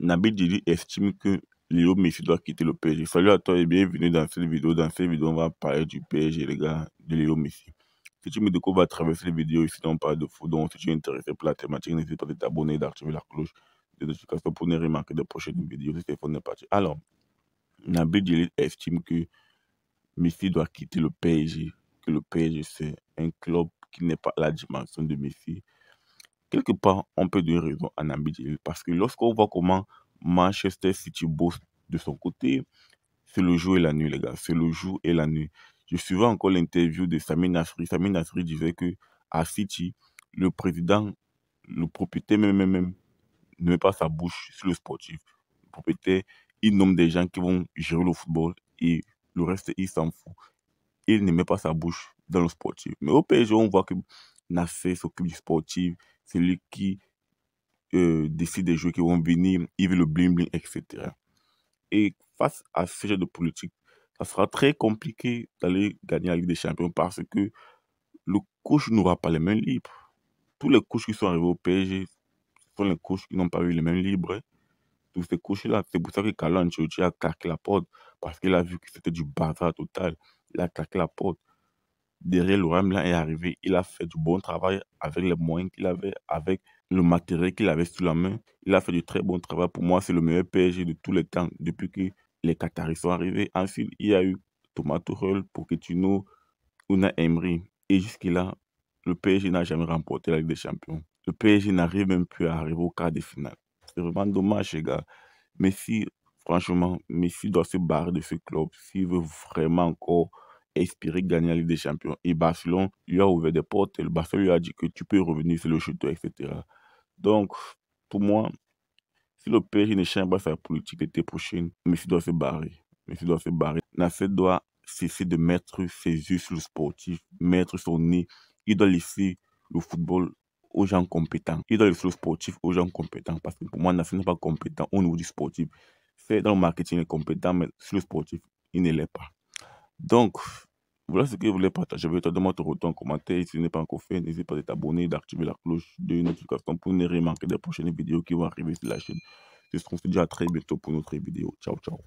Nabil Djili estime que Léo Messi doit quitter le PSG. Salut à toi et eh bienvenue dans cette vidéo. Dans cette vidéo, on va parler du PSG, les gars, de Léo Messi. Si tu me découvres à travers cette vidéo, ici, on parle de foot. Donc, si tu es intéressé par la thématique, n'hésite pas à t'abonner et d'activer la cloche de notification pour ne rien manquer de prochaines vidéos. C'est téléphone parti. Alors, Nabil Djili estime que Messi doit quitter le PSG, que le PSG, c'est un club qui n'est pas la dimension de Messi quelque part, on peut donner raison à Naby parce que lorsqu'on voit comment Manchester City bosse de son côté, c'est le jour et la nuit, les gars. C'est le jour et la nuit. Je suivais encore l'interview de Sami Nasri. Sami Nasri disait que à City, le président, le propriétaire même, même, ne met pas sa bouche sur le sportif. Le propriétaire, il nomme des gens qui vont gérer le football et le reste, il s'en fout. Il ne met pas sa bouche dans le sportif. Mais au PSG, on voit que Nasser s'occupe du sportif, c'est lui qui euh, décide des joueurs qui vont venir, il veut le bling bling, etc. Et face à ce genre de politique, ça sera très compliqué d'aller gagner la Ligue des Champions parce que le coach n'aura pas les mains libres. Tous les coachs qui sont arrivés au PSG sont les coachs qui n'ont pas eu les mains libres. Hein. Tous ces coachs-là, c'est pour ça que Carlo a claqué la porte parce qu'il a vu que c'était du bazar total. Il a claqué la porte derrière Laurent Blanc est arrivé, il a fait du bon travail avec les moyens qu'il avait, avec le matériel qu'il avait sous la main. Il a fait du très bon travail. Pour moi, c'est le meilleur PSG de tous les temps depuis que les Qataris sont arrivés. Ensuite, il y a eu Thomas Tuchel, Pochettino, Una Emery. Et jusque-là, le PSG n'a jamais remporté la Ligue des Champions. Le PSG n'arrive même plus à arriver au quart de finale. C'est vraiment dommage, les gars. Mais si, franchement, Messi doit se barrer de ce club s'il veut vraiment encore espérer gagner la Ligue des Champions. Et Barcelone lui a ouvert des portes. Et le Barcelone lui a dit que tu peux revenir, sur le château, etc. Donc, pour moi, si le père ne change pas sa politique l'été prochaine, Messi doit se barrer. Messi doit se barrer. Nasser doit cesser de mettre ses yeux sur le sportif, mettre son nez. Il doit laisser le football aux gens compétents. Il doit laisser le sportif aux gens compétents. Parce que pour moi, Nasser n'est pas compétent au niveau du sportif. C'est dans le marketing, il est compétent, mais sur le sportif, il ne l'est pas. Donc, voilà ce que je voulais partager avec toi. te moi ton en commentaire. Si ce n'est pas encore fait, n'hésite pas à t'abonner, d'activer la cloche de notification pour ne rien manquer des prochaines vidéos qui vont arriver sur la chaîne. Je te retrouve à très bientôt pour une autre vidéo. Ciao, ciao.